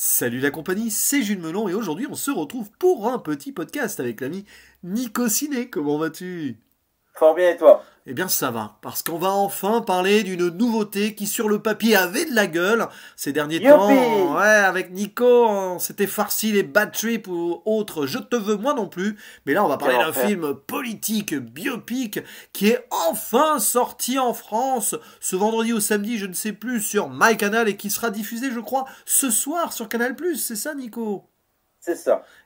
Salut la compagnie, c'est Jules Melon et aujourd'hui on se retrouve pour un petit podcast avec l'ami Nico Ciné. Comment vas-tu Fort bien et toi eh bien ça va, parce qu'on va enfin parler d'une nouveauté qui sur le papier avait de la gueule ces derniers temps. Ouais, avec Nico, c'était farci les Bad Trip ou autres Je te veux moi non plus. Mais là on va parler d'un film politique, biopic, qui est enfin sorti en France ce vendredi ou samedi, je ne sais plus, sur Canal et qui sera diffusé je crois ce soir sur Canal ⁇ c'est ça Nico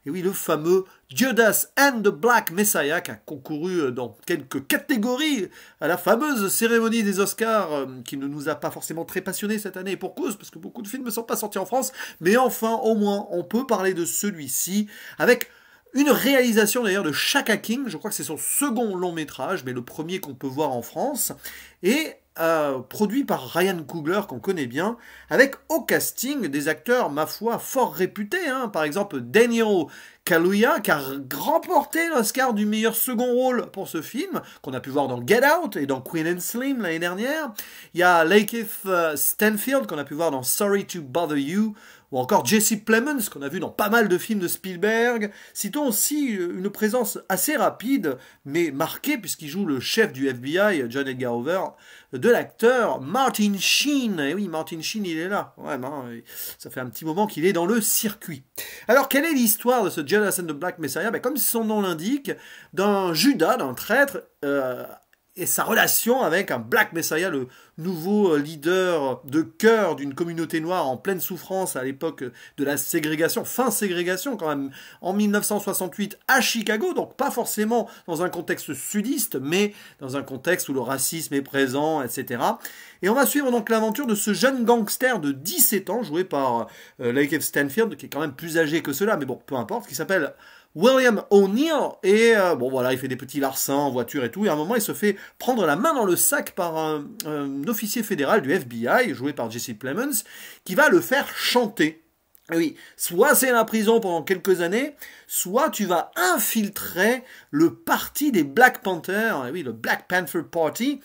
et oui, le fameux Judas and the Black Messiah qui a concouru euh, dans quelques catégories à la fameuse cérémonie des Oscars euh, qui ne nous a pas forcément très passionnés cette année pour cause parce que beaucoup de films ne sont pas sortis en France. Mais enfin, au moins, on peut parler de celui-ci avec une réalisation d'ailleurs de Chaka King, je crois que c'est son second long métrage, mais le premier qu'on peut voir en France, et produit par Ryan Coogler, qu'on connaît bien, avec au casting des acteurs, ma foi, fort réputés. Hein. Par exemple, Hero, Kaluuya, qui a remporté l'Oscar du meilleur second rôle pour ce film, qu'on a pu voir dans Get Out et dans Queen and Slim l'année dernière. Il y a Lakeith euh, Stanfield, qu'on a pu voir dans Sorry to Bother You, ou encore Jesse Plemons, qu'on a vu dans pas mal de films de Spielberg. Citons aussi euh, une présence assez rapide, mais marquée, puisqu'il joue le chef du FBI, John Edgar Hoover, de l'acteur Martin Sheen. Et oui, Martin Sheen, il est là. Ouais, ça fait un petit moment qu'il est dans le circuit. Alors, quelle est l'histoire de ce la scène de Black Messiah, mais ben, comme son nom l'indique, d'un Judas, d'un traître, euh, et sa relation avec un Black Messiah, le nouveau euh, leader de cœur d'une communauté noire en pleine souffrance à l'époque de la ségrégation, fin ségrégation quand même, en 1968 à Chicago, donc pas forcément dans un contexte sudiste, mais dans un contexte où le racisme est présent, etc. Et on va suivre donc l'aventure de ce jeune gangster de 17 ans, joué par euh, Lake Stanfield, qui est quand même plus âgé que cela, mais bon, peu importe, qui s'appelle... William O'Neill, et euh, bon voilà, il fait des petits larcins en voiture et tout, et à un moment il se fait prendre la main dans le sac par un, officier fédéral du FBI, joué par Jesse Plemons, qui va le faire chanter. oui, soit c'est la prison pendant quelques années, soit tu vas infiltrer le parti des Black Panthers, et oui, le Black Panther Party,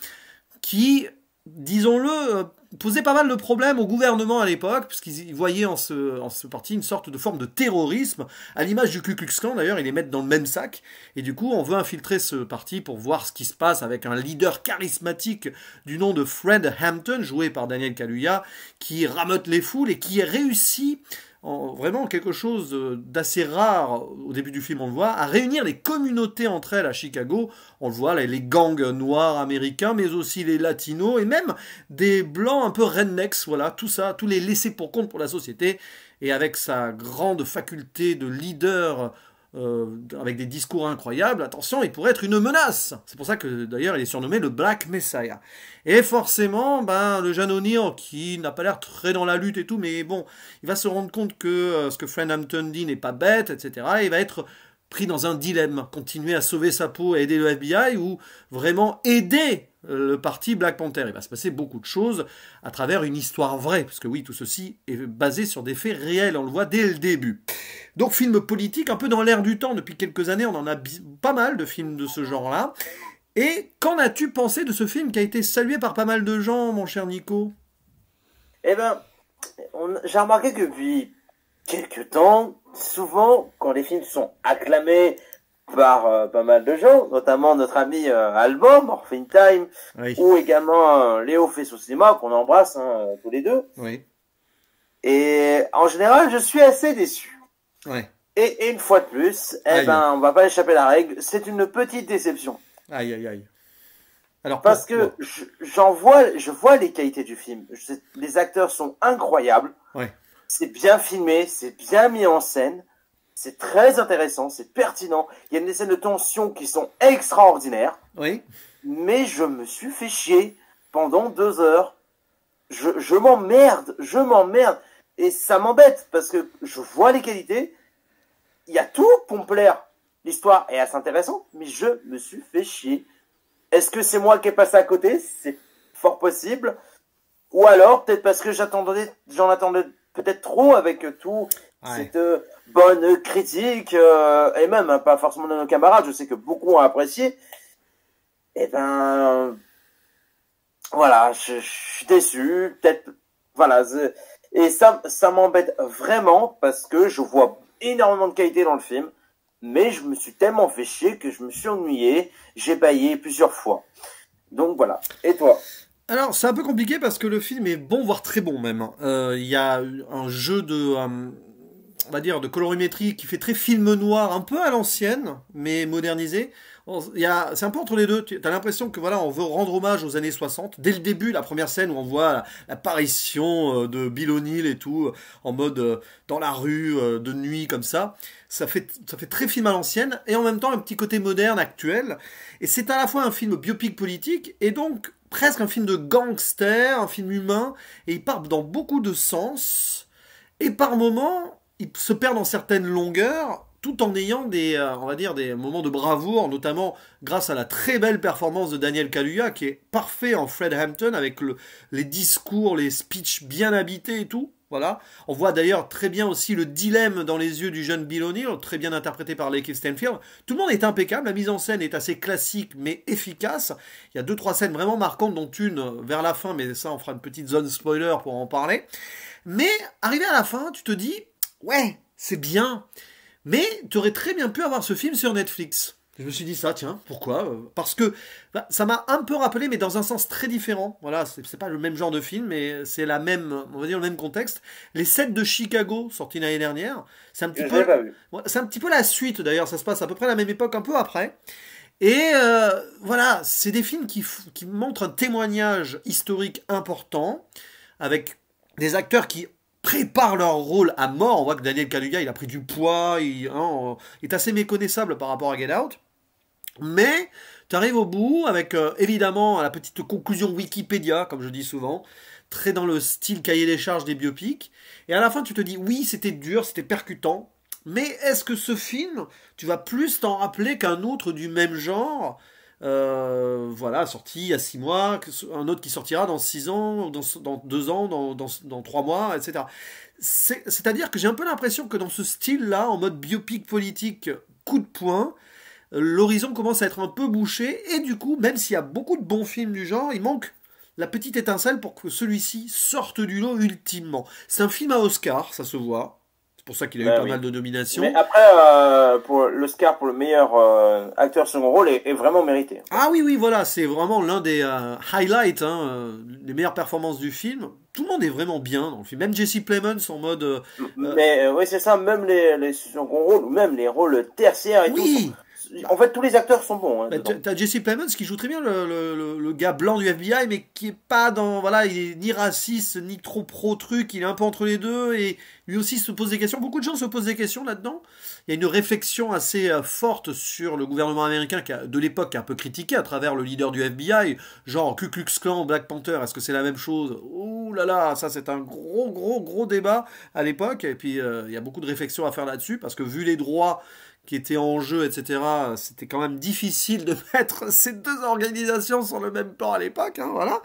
qui, disons-le, euh, posait pas mal de problèmes au gouvernement à l'époque, puisqu'ils voyaient en ce, parti une sorte de forme de terrorisme, à l'image du Ku Klux Klan d'ailleurs, ils les mettent dans le même sac, et du coup on veut infiltrer ce parti pour voir ce qui se passe avec un leader charismatique du nom de Fred Hampton, joué par Daniel Kaluuya, qui ramote les foules et qui réussit vraiment quelque chose euh, d'assez rare au début du film, on le voit, à réunir les communautés entre elles à Chicago. On le voit, les, les gangs noirs américains, mais aussi les latinos et même des blancs un peu rednecks, voilà, tout ça, tous les laissés pour compte pour la société. Et avec sa grande faculté de leader euh, avec des discours incroyables, attention, il pourrait être une menace. C'est pour ça que d'ailleurs il est surnommé le Black Messiah. Et forcément, ben, le jeune O'Neill, qui n'a pas l'air très dans la lutte et tout, mais bon, il va se rendre compte que euh, ce que Fred Hampton dit n'est pas bête, etc. il va être pris dans un dilemme, continuer à sauver sa peau et aider le FBI ou vraiment aider le parti Black Panther. Il va se passer beaucoup de choses à travers une histoire vraie, parce que oui, tout ceci est basé sur des faits réels, on le voit dès le début. Donc film politique, un peu dans l'air du temps, depuis quelques années, on en a pas mal de films de ce genre-là. Et qu'en as-tu pensé de ce film qui a été salué par pas mal de gens, mon cher Nico Eh ben, j'ai remarqué que depuis quelques temps, souvent, quand les films sont acclamés, par euh, pas mal de gens, notamment notre ami Album euh, Alban, Time, ou également euh, Léo cinéma qu'on embrasse hein, tous les deux. Oui. Et en général, je suis assez déçu. Et, une fois de plus, eh ben, on va pas échapper à la règle, c'est une petite déception. Aïe, aïe, aïe. Alors, Parce que j'en vois, je vois les qualités du film. les acteurs sont incroyables. C'est bien filmé, c'est bien mis en scène. C'est très intéressant, c'est pertinent. Il y a des scènes de tension qui sont extraordinaires. Oui. Mais je me suis fait chier pendant deux heures. Je, m'emmerde, je m'emmerde. Et ça m'embête parce que je vois les qualités. Il y a tout pour me plaire. L'histoire est assez intéressante, mais je me suis fait chier. Est-ce que c'est moi qui ai passé à côté C'est fort possible. Ou alors, peut-être parce que j'attendais, j'en attendais peut-être trop avec tout cette, euh, bonne critique euh, et même hein, pas forcément de nos camarades, je sais que beaucoup ont apprécié, et eh ben voilà, je, suis déçu, peut-être voilà, et ça ça m'embête vraiment parce que je vois énormément de qualité dans le film, mais je me suis tellement fait chier que je me suis ennuyé, j'ai baillé plusieurs fois. Donc voilà. Et toi alors c'est un peu compliqué parce que le film est bon voire très bon même. Hein. Euh, il y a un jeu de euh, on va dire, de colorimétrie qui fait très film noir, un peu à l'ancienne, mais modernisé. C'est un peu entre les deux. Tu as l'impression que voilà, on veut rendre hommage aux années 60. Dès le début, la première scène où on voit l'apparition euh, de Bill O'Neill et tout, euh, en mode euh, dans la rue, de nuit, comme ça. Ça fait, ça fait très film à l'ancienne et en même temps un petit côté moderne, actuel. Et c'est à la fois un film biopic politique et donc presque un film de gangster, un film humain. Et il part dans beaucoup de sens. Et par moments, ils se perd dans certaines longueurs tout en ayant des, euh, on va dire, des moments de bravoure, notamment grâce à la très belle performance de Daniel Kaluuya, qui est parfait en Fred Hampton, avec le, les discours, les speeches bien habités et tout. Voilà. On voit d'ailleurs très bien aussi le dilemme dans les yeux du jeune Bill O'Neill, très bien interprété par Lake Stanfield. Tout le monde est impeccable, la mise en scène est assez classique mais efficace. Il y a deux, trois scènes vraiment marquantes, dont une vers la fin, mais ça on fera une petite zone spoiler pour en parler. Mais arrivé à la fin, tu te dis, ouais, c'est bien, mais tu aurais très bien pu avoir ce film sur Netflix. Je me suis dit ça, tiens, pourquoi euh, Parce que bah, ça m'a un peu rappelé, mais dans un sens très différent. Voilà, c'est pas le même genre de film, mais c'est la même, on va dire le même contexte. Les 7 de Chicago, sorti l'année dernière, c'est un petit peu, c'est un petit peu la suite d'ailleurs. Ça se passe à peu près à la même époque, un peu après. Et euh, voilà, c'est des films qui montrent un témoignage historique important avec des acteurs qui Prépare leur rôle à mort. On voit que Daniel Kaluuya, il a pris du poids, il, hein, euh, est assez méconnaissable par rapport à Get Out. Mais tu arrives au bout avec euh, évidemment la petite conclusion Wikipédia, comme je dis souvent, très dans le style cahier des charges des biopics. Et à la fin, tu te dis oui, c'était dur, c'était percutant, mais est-ce que ce film, tu vas plus t'en rappeler qu'un autre du même genre euh, voilà, sorti il y a 6 mois, un autre qui sortira dans 6 ans, dans, dans 2 ans, dans, 3 mois, etc. C'est-à-dire que j'ai un peu l'impression que dans ce style-là, en mode biopic politique, coup de poing, l'horizon commence à être un peu bouché, et du coup, même s'il y a beaucoup de bons films du genre, il manque la petite étincelle pour que celui-ci sorte du lot ultimement. C'est un film à Oscar, ça se voit pour ça qu'il a eu bah pas mal de nominations. Mais après, euh, pour l'Oscar pour le meilleur euh, acteur second rôle est, vraiment mérité. Ah oui, oui, voilà, c'est vraiment l'un des euh, highlights, les hein, meilleures performances du film. Tout le monde est vraiment bien dans le film. Même Jesse Plemons en mode. Mais oui, c'est ça, même les, les rôles, ou même les rôles tertiaires et tout en fait, tous les acteurs sont bons. Hein, bah, t'as Jesse Plemons qui joue très bien, le, gars blanc du FBI, mais qui est pas dans. Voilà, il est ni raciste, ni trop pro-truc, il est un peu entre les deux, et lui aussi se pose des questions. Beaucoup de gens se posent des questions là-dedans. Il y a une réflexion assez euh, forte sur le gouvernement américain qui a, de l'époque, un peu critiqué à travers le leader du FBI, genre Ku Klux Klan, Black Panther, est-ce que c'est la même chose Ouh là là, ça c'est un gros, gros, gros débat à l'époque, et puis euh, il y a beaucoup de réflexions à faire là-dessus, parce que vu les droits qui étaient en jeu, etc., c'était quand même difficile de mettre ces deux organisations sur le même plan à l'époque, hein, voilà.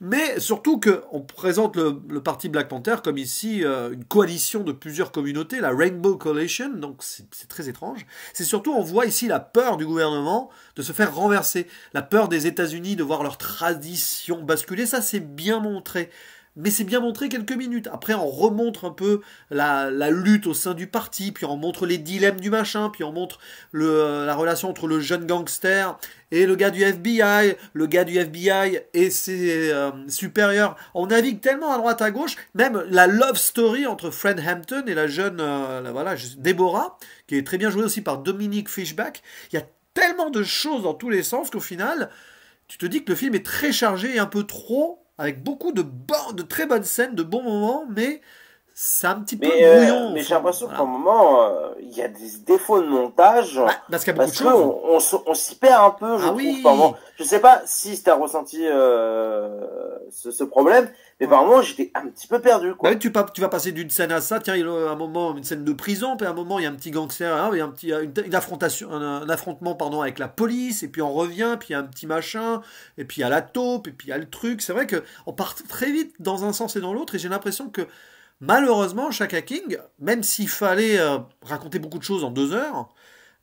Mais surtout qu'on présente le, parti Black Panther comme ici euh, une coalition de plusieurs communautés, la Rainbow Coalition, donc c'est très étrange. C'est surtout, on voit ici la peur du gouvernement de se faire renverser, la peur des États-Unis de voir leur tradition basculer, ça c'est bien montré mais c'est bien montré quelques minutes. Après, on remontre un peu la, lutte au sein du parti, puis on montre les dilemmes du machin, puis on montre euh, la relation entre le jeune gangster et le gars du FBI, le gars du FBI et ses euh, supérieurs. On navigue tellement à droite à gauche, même la love story entre Fred Hampton et la jeune Déborah, euh, voilà, qui est très bien jouée aussi par Dominique Fishback. Il y a tellement de choses dans tous les sens qu'au final, tu te dis que le film est très chargé et un peu trop avec beaucoup de, de très bonnes scènes, de bons moments, mais c'est un petit peu mais, euh, mais j'ai l'impression un moment, euh, il y a des défauts de montage. Bah, parce qu'il parce que on, on, on s'y perd un peu, je ah Oui. Je sais pas si tu as ressenti euh, ce, problème, mais ouais. par moment, j'étais un petit peu perdu. Quoi. Bah tu, tu, vas passer d'une scène à ça. Tiens, il y a un moment, une scène de prison, puis à un moment, il y a un petit gangster, ah il un petit, une, affrontement pardon, avec la police, et puis on revient, puis il y a un petit machin, et puis il y a la taupe, et puis il y a le truc. C'est vrai que on part très vite dans un sens et dans l'autre, et j'ai l'impression que Malheureusement, Shaka King, même s'il fallait euh, raconter beaucoup de choses en deux heures,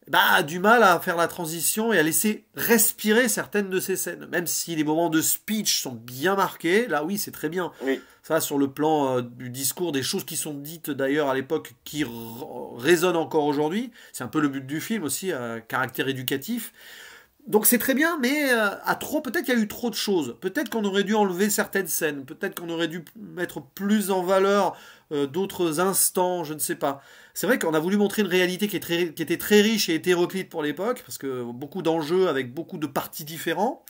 bah, a du mal à faire la transition et à laisser respirer certaines de ses scènes. Même si les moments de speech sont bien marqués, là oui, c'est très bien. Oui. Ça, sur le plan euh, du discours, des choses qui sont dites d'ailleurs à l'époque, qui résonnent encore aujourd'hui, c'est un peu le but du film aussi, euh, caractère éducatif. Donc c'est très bien, mais euh, à trop, peut-être qu'il y a eu trop de choses. Peut-être qu'on aurait dû enlever certaines scènes, peut-être qu'on aurait dû mettre plus en valeur euh, d'autres instants, je ne sais pas. C'est vrai qu'on a voulu montrer une réalité qui, qui était très riche et hétéroclite pour l'époque, parce que beaucoup d'enjeux avec beaucoup de parties différents.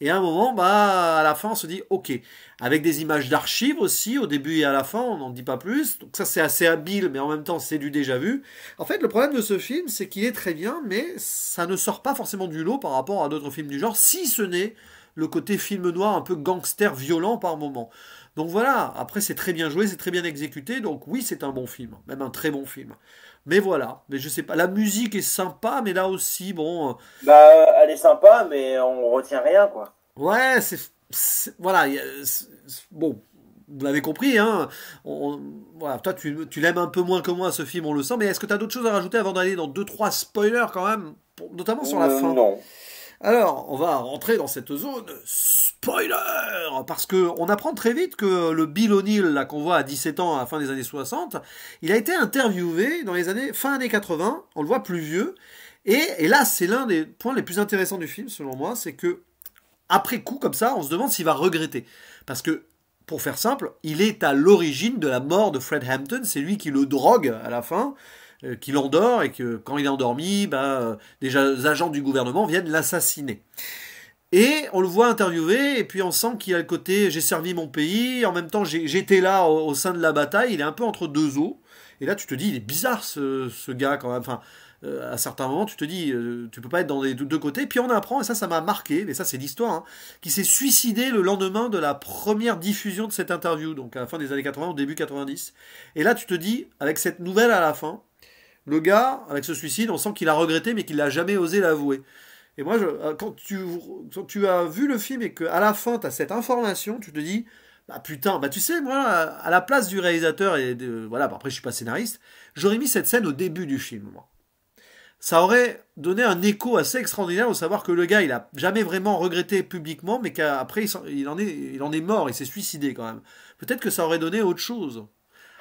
Et à un moment, bah, à la fin, on se dit, OK. Avec des images d'archives aussi, au début et à la fin, on n'en dit pas plus. Donc ça, c'est assez habile, mais en même temps, c'est du déjà vu. En fait, le problème de ce film, c'est qu'il est très bien, mais ça ne sort pas forcément du lot par rapport à d'autres films du genre, si ce n'est le côté film noir un peu gangster violent par moment. Donc voilà, après c'est très bien joué, c'est très bien exécuté, donc oui c'est un bon film, même un très bon film. Mais voilà, mais je sais pas. La musique est sympa, mais là aussi, bon. Euh, bah, elle est sympa, mais on retient rien, quoi. Ouais, c'est. Voilà, bon, vous l'avez compris, hein. voilà, toi, tu, l'aimes un peu moins que moi, ce film, on le sent. Mais est-ce que tu as d'autres choses à rajouter avant d'aller dans deux trois spoilers, quand même, notamment sur la euh, fin Non. Alors, on va rentrer dans cette zone spoiler Parce que on apprend très vite que le Bill O'Neill, qu'on voit à 17 ans à la fin des années 60, il a été interviewé dans les années fin années 80, on le voit plus vieux. Et, et là, c'est l'un des points les plus intéressants du film, selon moi, c'est que après coup, comme ça, on se demande s'il va regretter. Parce que pour faire simple, il est à l'origine de la mort de Fred Hampton. C'est lui qui le drogue à la fin, euh, qui l'endort et que quand il est endormi, bah, euh, des agents du gouvernement viennent l'assassiner. Et on le voit interviewer, et puis on sent qu'il a le côté j'ai servi mon pays, en même temps j'étais là au, sein de la bataille, il est un peu entre deux eaux. Et là tu te dis, il est bizarre ce, gars quand même. Enfin, euh, à certains moments, tu te dis, euh, tu peux pas être dans les deux côtés. Puis on apprend, et ça, ça m'a marqué, mais ça, c'est l'histoire, hein, qui s'est suicidé le lendemain de la première diffusion de cette interview, donc à la fin des années 80, au début 90. Et là, tu te dis, avec cette nouvelle à la fin, le gars, avec ce suicide, on sent qu'il a regretté, mais qu'il n'a jamais osé l'avouer. Et moi, euh, quand, tu, as vu le film et qu'à la fin, tu as cette information, tu te dis, bah putain, bah, tu sais, moi, à la place du réalisateur, et voilà, bah, après, je suis pas scénariste, j'aurais mis cette scène au début du film, Ça aurait donné un écho assez extraordinaire au savoir que le gars, il a jamais vraiment regretté publiquement, mais qu'après, il en est mort, il s'est suicidé quand même. Peut-être que ça aurait donné autre chose.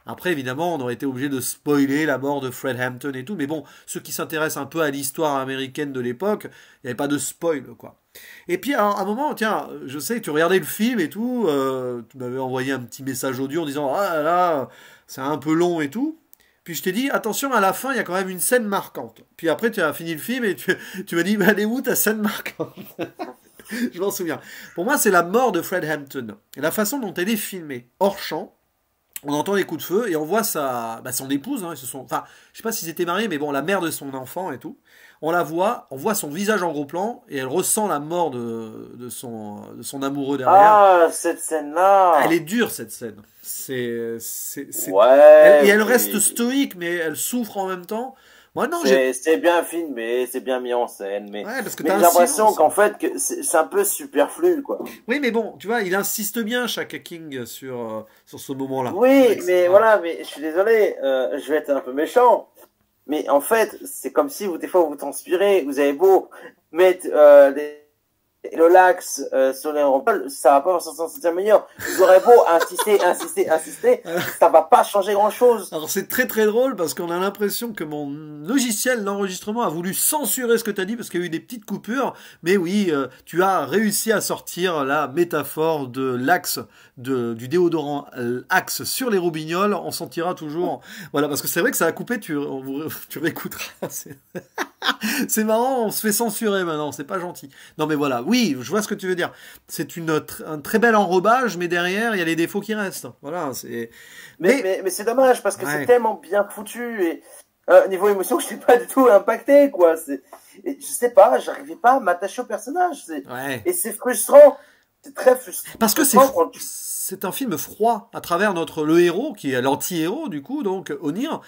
Après, évidemment, on aurait été obligé de spoiler la mort de Fred Hampton et tout, mais bon, ceux qui s'intéressent un peu à l'histoire américaine de l'époque, il n'y avait pas de spoil, quoi. Et puis, à un moment, tiens, je sais, tu regardais le film et tout, euh, tu m'avais envoyé un petit message audio en disant « Ah là, c'est un peu long et tout », puis je t'ai dit, attention, à la fin, il y a quand même une scène marquante. Puis après, tu as fini le film et tu, tu m'as dit, mais elle est où ta scène marquante Je m'en souviens. Pour moi, c'est la mort de Fred Hampton. Et la façon dont elle est filmée, hors champ, on entend les coups de feu et on voit sa, bah son épouse, hein, ils se sont, enfin, je sais pas s'ils étaient mariés, mais bon, la mère de son enfant et tout. On la voit, on voit son visage en gros plan et elle ressent la mort de, son, son amoureux derrière. Ah, cette scène-là Elle est dure, cette scène. C'est. c'est, ouais, et elle reste stoïque, mais elle souffre en même temps. Moi, non, C'est bien filmé, c'est bien mis en scène, mais, j'ai l'impression qu'en hein. fait, que c'est un peu superflu, quoi. Oui, mais bon, tu vois, il insiste bien, chaque King, sur, euh, sur ce moment-là. Oui, mais voilà, mais je suis désolé, euh, je vais être un peu méchant, mais en fait, c'est comme si vous, des fois, vous transpirez, vous avez beau mettre euh, des le lax euh, sur les ça va pas s'en sortir meilleur. j'aurais beau insister, insister, insister, ça va pas changer grand-chose. Alors c'est très très drôle parce qu'on a l'impression que mon logiciel d'enregistrement a voulu censurer ce que tu as dit parce qu'il y a eu des petites coupures. Mais oui, euh, tu as réussi à sortir la métaphore de l'axe du déodorant euh, axe sur les roubignoles. On sentira toujours. Voilà, parce que c'est vrai que ça a coupé. Tu, tu réécouteras. c'est marrant, on se fait censurer maintenant, c'est pas gentil. Non mais voilà, oui, je vois ce que tu veux dire. C'est une, euh, un très bel enrobage, mais derrière, il y a les défauts qui restent. Voilà, c'est... Mais, mais, c'est dommage, parce que c'est tellement bien foutu, et euh, niveau émotion, je suis pas du tout impacté, quoi. Et je sais pas, j'arrivais pas à m'attacher au personnage. Ouais. Et c'est frustrant. C'est très frustrant. Parce que c'est c'est un film froid à travers notre le héros qui est l'anti-héros du coup donc Onir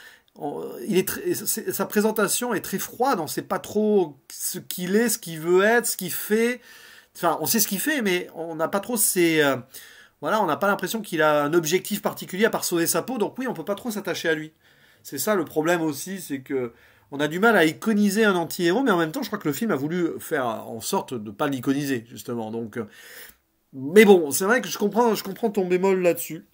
il sa présentation est très froide, on sait pas trop ce qu'il est, ce qu'il veut être, ce qu'il fait. Enfin, on sait ce qu'il fait, mais on n'a pas trop ses... Euh, voilà, on n'a pas l'impression qu'il a un objectif particulier à part sauver sa peau, donc oui, on peut pas trop s'attacher à lui. C'est ça le problème aussi, c'est que on a du mal à iconiser un anti-héros, mais en même temps, je crois que le film a voulu faire en sorte de pas l'iconiser, justement. Donc, euh, mais bon, c'est vrai que je comprends, je comprends ton bémol là-dessus.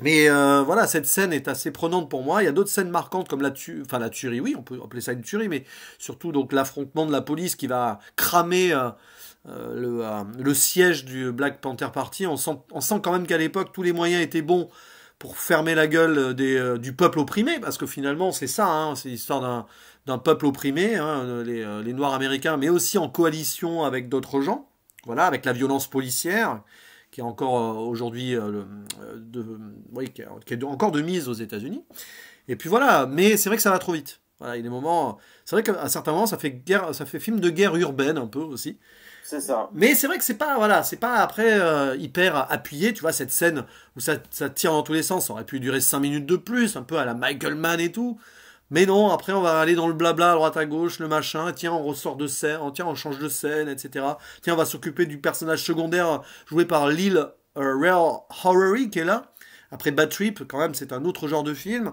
Mais euh, voilà, cette scène est assez prenante pour moi. Il y a d'autres scènes marquantes comme la, enfin, la tuerie, oui, on peut appeler ça une tuerie, mais surtout donc l'affrontement de la police qui va cramer euh, euh, le, siège du Black Panther Party. On sent, quand même qu'à l'époque, tous les moyens étaient bons pour fermer la gueule du peuple opprimé, parce que finalement, c'est ça, hein, c'est l'histoire d'un peuple opprimé, hein, les, les Noirs américains, mais aussi en coalition avec d'autres gens, voilà, avec la violence policière qui est encore euh, aujourd'hui euh, euh, de, qui est encore de mise aux États-Unis. Et puis voilà, mais c'est vrai que ça va trop vite. il y C'est vrai qu'à un certain moment, ça fait ça fait film de guerre urbaine un peu aussi. C'est ça. Mais c'est vrai que c'est pas voilà, c'est pas après hyper appuyé, tu vois cette scène où ça, ça, tire dans tous les sens, ça aurait pu durer 5 minutes de plus, un peu à la Michael Mann et tout. Mais non, après on va aller dans le blabla à droite à gauche, le machin, tiens on ressort de scène, oh, tiens on change de scène, etc. Tiens on va s'occuper du personnage secondaire joué par Lil euh, Horary, qui est là. Après Bad Trip, quand même c'est un autre genre de film.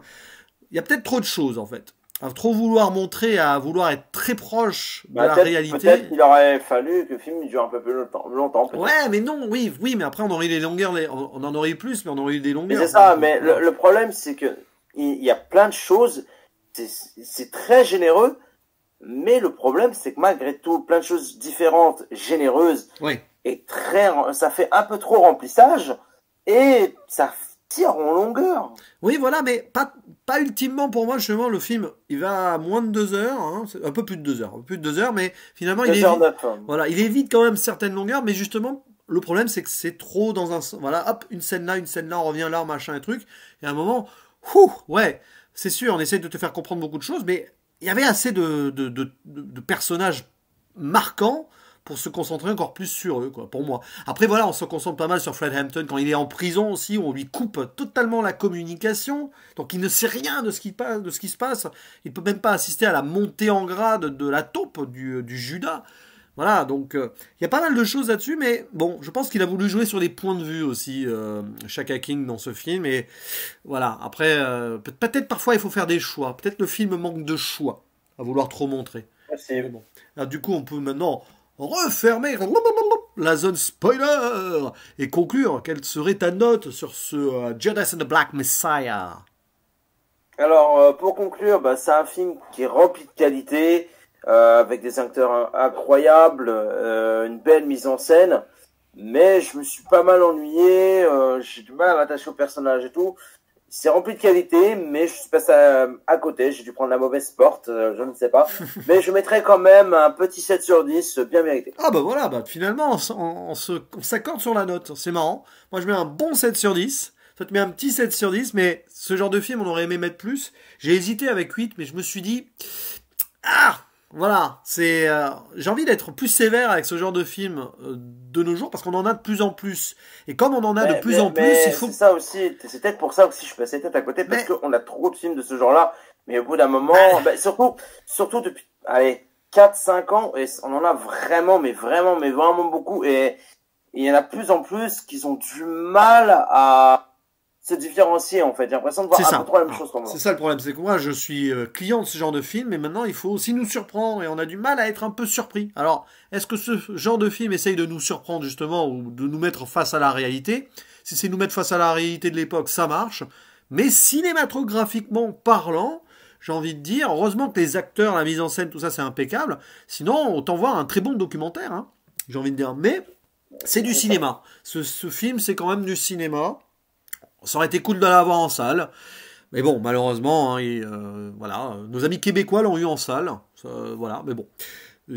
Il y a peut-être trop de choses en fait. À trop vouloir montrer, à vouloir être très proche de bah, la réalité. Peut-être qu'il aurait fallu que le film dure un peu plus longtemps. ouais, mais non, oui, oui, mais après on aurait eu des longueurs, on en aurait eu plus, mais on aurait eu des longueurs. C'est ça, mais euh, le, le problème c'est que il y a plein de choses c'est très généreux, mais le problème, c'est que malgré tout, plein de choses différentes, généreuses, et très, ça fait un peu trop remplissage, et ça tire en longueur. Oui, voilà, mais pas, ultimement pour moi, justement, le film, il va à moins de deux heures, hein, un peu plus de deux heures, plus de deux heures, mais finalement, il, évite, voilà, il évite quand même certaines longueurs, mais justement, le problème, c'est que c'est trop dans un. Voilà, hop, une scène là, une scène là, on revient là, machin, et truc. Et à un moment, ouh, ouais c'est sûr, on essaye de te faire comprendre beaucoup de choses, mais il y avait assez de, personnages marquants pour se concentrer encore plus sur eux, quoi, pour moi. Après, voilà, on se concentre pas mal sur Fred Hampton quand il est en prison aussi, on lui coupe totalement la communication, donc il ne sait rien de ce qui, se passe, il ne peut même pas assister à la montée en grade de la taupe du Judas. Voilà, donc euh, il y a pas mal de choses là-dessus, mais bon, je pense qu'il a voulu jouer sur des points de vue aussi, chaque euh, Shaka King dans ce film. Et voilà, après, euh, peut-être parfois il faut faire des choix. Peut-être le film manque de choix à vouloir trop montrer. Bon. du coup, on peut maintenant refermer la zone spoiler et conclure quelle serait ta note sur ce Judas and the Black Messiah. Alors, pour conclure, bah, c'est un film qui est rempli de qualité euh, avec des acteurs incroyables, euh, une belle mise en scène. Mais je me suis pas mal ennuyé, euh, j'ai du mal à m'attacher au personnage et tout. C'est rempli de qualité, mais je suis passé à, à côté, j'ai dû prendre la mauvaise porte, je ne sais pas. mais je mettrais quand même un petit 7 sur 10, bien mérité. Ah bah voilà, bah finalement on, s'accorde sur la note, c'est marrant. Moi je mets un bon 7 sur 10 ça te met un petit 7 sur 10, mais ce genre de film, on aurait aimé mettre plus. J'ai hésité avec 8, mais je me suis dit, ah, voilà, c'est euh, j'ai envie d'être plus sévère avec ce genre de film euh, de nos jours parce qu'on en a de plus en plus. Et comme on en a de plus en plus, il faut ça aussi. C'est peut-être pour ça aussi que je suis passé tête à côté parce qu'on a trop de films de ce genre-là. Mais au bout d'un moment, bah, surtout surtout depuis allez 4 5 ans et on en a vraiment mais vraiment mais vraiment beaucoup et il y en a plus en plus qui ont du mal à c'est différencier en fait. J'ai l'impression de voir un peu la même ah. chose. C'est ça le problème, c'est que moi je suis euh, client de ce genre de film, mais maintenant il faut aussi nous surprendre et on a du mal à être un peu surpris. Alors, est-ce que ce genre de film essaye de nous surprendre justement ou de nous mettre face à la réalité Si c'est nous mettre face à la réalité de l'époque, ça marche. Mais cinématographiquement parlant, j'ai envie de dire, heureusement que les acteurs, la mise en scène, tout ça, c'est impeccable. Sinon, autant voir un très bon documentaire, hein, j'ai envie de dire. Mais c'est du cinéma. Ce, ce film, c'est quand même du cinéma. Ça aurait été cool de l'avoir en salle. Mais bon, malheureusement, hein, euh, voilà, euh, nos amis québécois l'ont eu en salle. Euh, voilà, mais bon.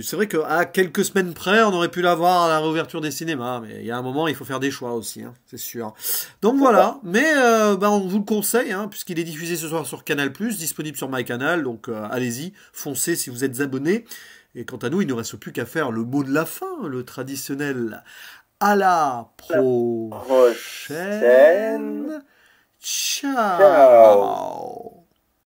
C'est vrai qu'à quelques semaines près, on aurait pu l'avoir à la réouverture des cinémas, mais il y a un moment, il faut faire des choix aussi, hein, c'est sûr. Donc voilà, mais bah, on vous le conseille, hein, puisqu'il est diffusé ce soir sur Canal+, disponible sur MyCanal, donc allez-y, foncez si vous êtes abonné. Et quant à nous, il ne reste plus qu'à faire le mot de la fin, le traditionnel à la prochaine. Ciao.